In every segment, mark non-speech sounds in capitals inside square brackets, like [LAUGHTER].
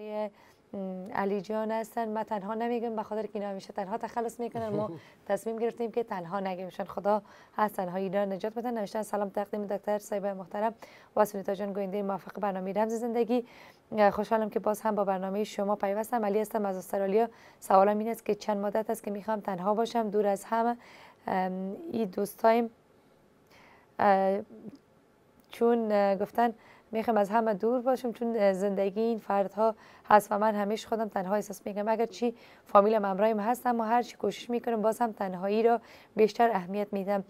آقای علی جان هستن ما تنها نمیگم به خاطر که اینا میشه تنها تخلص میکنن ما [LAUGHS] تصمیم گرفتیم که تنها نگیمشان خدا هستن، های ایران نجات بدن نوشتن سلام تقدیم دکتر صاحب محترم و سنیتا جان گوینده موفق برنامه رمز زندگی خوشحالم که باز هم با برنامه شما پیوستم علی هستم از استرالیا سوالم این است که چند مدت است که میخوام تنها باشم دور از همه این دوستایم چون گفتن میخوام از همه دور باشم چون زندگی این فردها هست و من همیشه خودم تنها احساس میکنم اگر چی فامیلم همراهیم هست اما هر چی کوشش میکنم باز هم تنهایی را بیشتر اهمیت میدم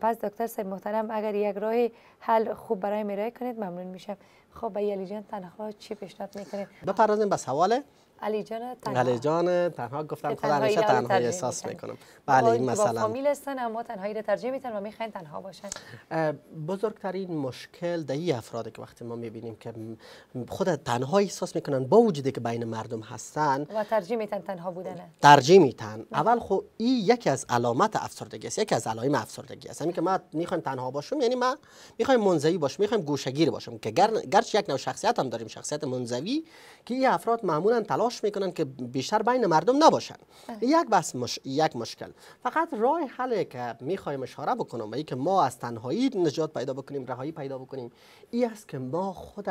پس دکتر صاحب محترم اگر یک راه حل خوب برای میرای کنید ممنون میشم خب به یلی جان تنها چی پیشنهاد میکنید بپردازیم به سواله علی جان تنها علی جان تنها گفتم خودم همیشه تنها احساس میکنم بله این مثلا با فامیل هستن اما تنهایی رو ترجیح میتن و میخواین تنها باشن بزرگترین مشکل در این افراد که وقتی ما میبینیم که خود تنها احساس میکنن با وجودی که بین مردم هستن و ترجیح میتن تنها بودن ترجیح میتن بله. اول خب این یکی از علامت افسردگی است یکی از علائم افسردگی است همین یعنی که ما میخوایم تنها باشم یعنی ما میخوایم منزوی باشم میخوایم گوشگیر باشم که گر... یک نوع شخصیت هم داریم شخصیت منزوی که این افراد معمولا تلاش میکنن که بیشتر بین مردم نباشن بله. یک بس یک مشکل فقط راه حل که میخوایم اشاره بکنم و که ما از تنهایی نجات پیدا بکنیم رهایی پیدا بکنیم این است که ما خود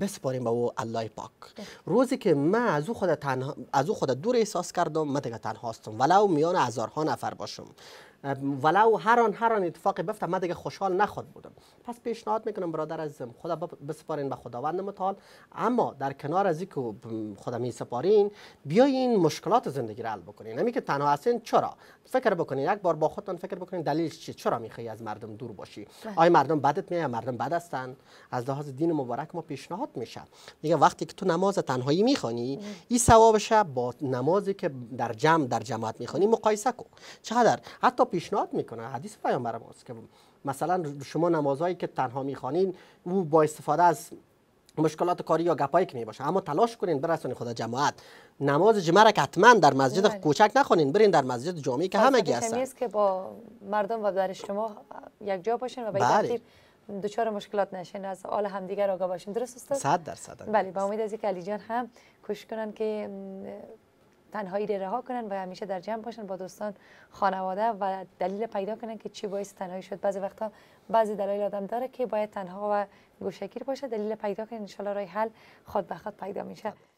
بسپاریم به او الله پاک بله. روزی که من از او خود تنها از او خود دور احساس کردم من دیگه تنهاستم ولو میان هزارها نفر باشم ولو هر آن هر آن اتفاقی بفته من دیگه خوشحال نخواد بودم پس پیشنهاد میکنم برادر عزیزم خدا بسپارین به خداوند متعال اما در کنار از اینکه خدا می سپارین بیاین مشکلات زندگی را حل بکنین نمی که تنها هستین چرا فکر بکنین یک بار با خودتون فکر بکنین دلیلش چی چرا میخوای از مردم دور باشی بله. آیا مردم بدت میای مردم بد هستن از لحاظ دین مبارک ما پیشنهاد میشه میگه وقتی که تو نماز تنهایی میخوانی این ثوابش با نمازی که در جمع در جماعت میخوانی مقایسه کو چقدر حتی پیشنهاد میکنه حدیث پیامبر ماست که مثلا شما نمازهایی که تنها میخوانین او با استفاده از مشکلات کاری یا گپایی که میباشه اما تلاش کنین برسونین خدا جماعت نماز جمعه را حتما در مسجد بله. کوچک نخونین برین در مسجد جامعی که همه همگی هستن نیست که با مردم و در شما یک جا باشین و به بله. دچار مشکلات نشین از حال همدیگر آگاه باشین درست استاد 100 درصد بله با امید از اینکه علی جان هم کوشش کنن که تنهایی رها کنن و همیشه در جمع باشن با دوستان خانواده و دلیل پیدا کنن که چی باعث تنهایی شد بعضی وقتا بعضی دلایل آدم داره که باید تنها و گوشگیر باشه دلیل پیدا کنن ان راه حل خود به خود پیدا میشه